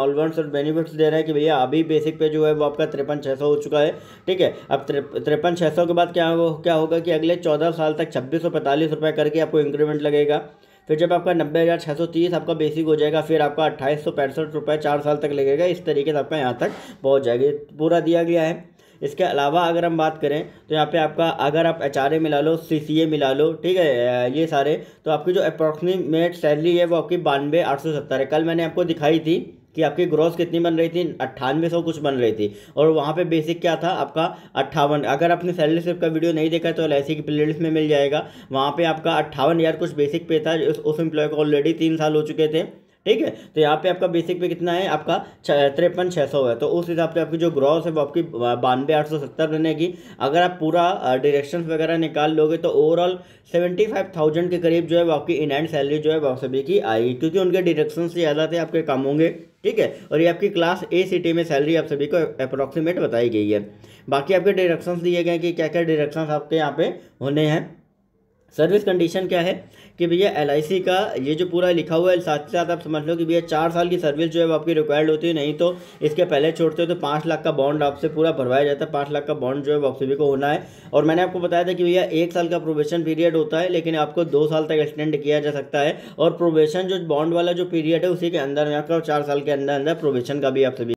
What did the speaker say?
solvents और benefits दे रहे हैं कि भैया अभी बेसिक पे जो है वो आपका तिरपन छः सौ हो चुका है ठीक है अब तिरपन छः सौ के बाद क्या हो क्या होगा कि अगले चौदह साल तक छब्बीस सौ पैंतालीस रुपये करके आपको इंक्रीमेंट लगेगा फिर जब आपका नब्बे हज़ार छः सौ तीस आपका बेसिक हो जाएगा फिर आपका अट्ठाईस सौ पैंसठ रुपये चार साल तक लगेगा इस तरीके से आपका यहाँ तक पहुँच जाएगा पूरा दिया गया है इसके अलावा अगर हम बात करें तो यहाँ पे आपका अगर आप एच मिला लो सी मिला लो ठीक है ये सारे तो आपकी जो अप्रॉक्सीमेट सैलरी है वो आपकी बानवे आठ सौ सत्तर है कल मैंने आपको दिखाई थी कि आपकी ग्रॉस कितनी बन रही थी अट्ठानवे सौ कुछ बन रही थी और वहाँ पे बेसिक क्या था आपका अट्ठावन अगर आपने सैलरी स्लिप का वीडियो नहीं देखा तो एल की प्लेलिस्ट में मिल जाएगा वहाँ पर आपका अट्ठावन कुछ बेसिक पे था उस एम्प्लॉय को ऑलरेडी तीन साल हो चुके थे ठीक है तो यहाँ पे आपका बेसिक पे कितना है आपका तिरपन छः सौ है तो उस हिसाब से आपकी जो ग्रॉस है वो आपकी बानवे आठ सौ सत्तर बनेगी अगर आप पूरा डायरेक्शन वगैरह निकाल लोगे तो ओवरऑल सेवेंटी फाइव थाउजेंड के करीब जो है वो आपकी इन एंड सैलरी जो है वो सभी की आएगी क्योंकि उनके डिरेक्शन से ज़्यादा थे आपके कम होंगे ठीक है और ये आपकी क्लास ए सिटी में सैलरी आप सभी को अप्रोक्सीमेट बताई गई है बाकी आपके डिरेक्शन दिए गए हैं कि क्या क्या डिरेक्शन आपके यहाँ पे होने हैं सर्विस कंडीशन क्या है कि भैया एल का ये जो पूरा लिखा हुआ है साथ ही साथ आप समझ लो कि भैया चार साल की सर्विस जो है आपकी रिक्वायर्ड होती है नहीं तो इसके पहले छोड़ते हो तो पाँच लाख का बॉन्ड आपसे पूरा भरवाया जाता है पाँच लाख का बॉन्ड जो है भी को होना है और मैंने आपको बताया था कि भैया एक साल का प्रोबेशन पीरियड होता है लेकिन आपको दो साल तक एक्सटेंड किया जा सकता है और प्रोबेशन जो बॉन्ड वाला जो पीरियड है उसी के अंदर में आपका चार साल के अंदर अंदर प्रोबेशन का भी आप सभी